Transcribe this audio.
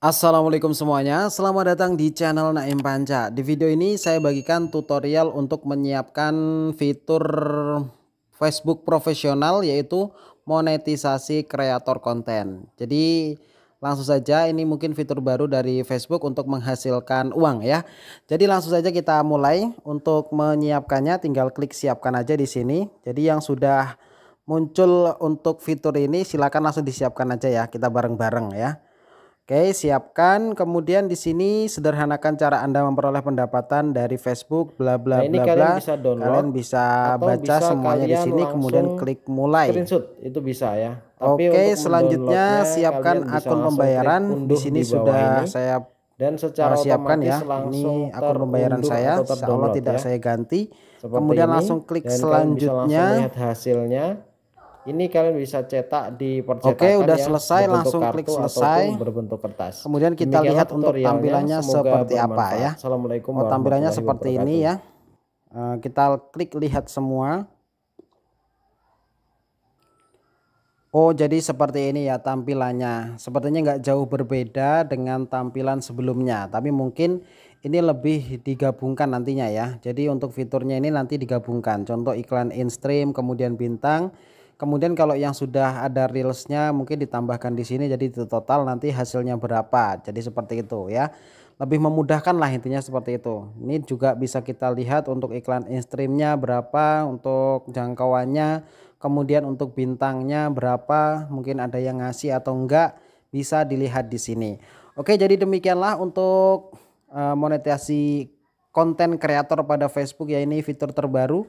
Assalamualaikum semuanya, selamat datang di channel Naim Panca Di video ini saya bagikan tutorial untuk menyiapkan fitur Facebook profesional yaitu monetisasi kreator konten Jadi langsung saja ini mungkin fitur baru dari Facebook untuk menghasilkan uang ya Jadi langsung saja kita mulai untuk menyiapkannya tinggal klik siapkan aja di sini Jadi yang sudah muncul untuk fitur ini silakan langsung disiapkan aja ya kita bareng-bareng ya Oke, siapkan. Kemudian di sini sederhanakan cara Anda memperoleh pendapatan dari Facebook bla bla nah, bla bla. Kalian bisa download. Kalian bisa baca bisa semuanya di sini kemudian klik mulai. Screenshot itu bisa ya. Tapi Oke, selanjutnya siapkan akun pembayaran. Di sini di sudah ini. saya dan eh, secara siapkan ya. Ini akun pembayaran saya, insyaallah tidak ya. saya ganti. Seperti Kemudian ini. langsung klik dan selanjutnya. Langsung hasilnya ini kalian bisa cetak di percetakan Oke, udah ya, selesai langsung klik selesai berbentuk kertas. Kemudian kita Demikian lihat untuk tampilannya seperti bermanfaat. apa ya. Assalamualaikum oh, tampilannya seperti ini ya. Eh, kita klik lihat semua. Oh, jadi seperti ini ya tampilannya. Sepertinya nggak jauh berbeda dengan tampilan sebelumnya, tapi mungkin ini lebih digabungkan nantinya ya. Jadi untuk fiturnya ini nanti digabungkan. Contoh iklan in-stream, kemudian bintang, Kemudian kalau yang sudah ada reelsnya mungkin ditambahkan di sini jadi total nanti hasilnya berapa. Jadi seperti itu ya. Lebih memudahkan lah intinya seperti itu. Ini juga bisa kita lihat untuk iklan instreamnya berapa, untuk jangkauannya, kemudian untuk bintangnya berapa, mungkin ada yang ngasih atau enggak bisa dilihat di sini. Oke, jadi demikianlah untuk eh, monetasi konten kreator pada Facebook ya ini fitur terbaru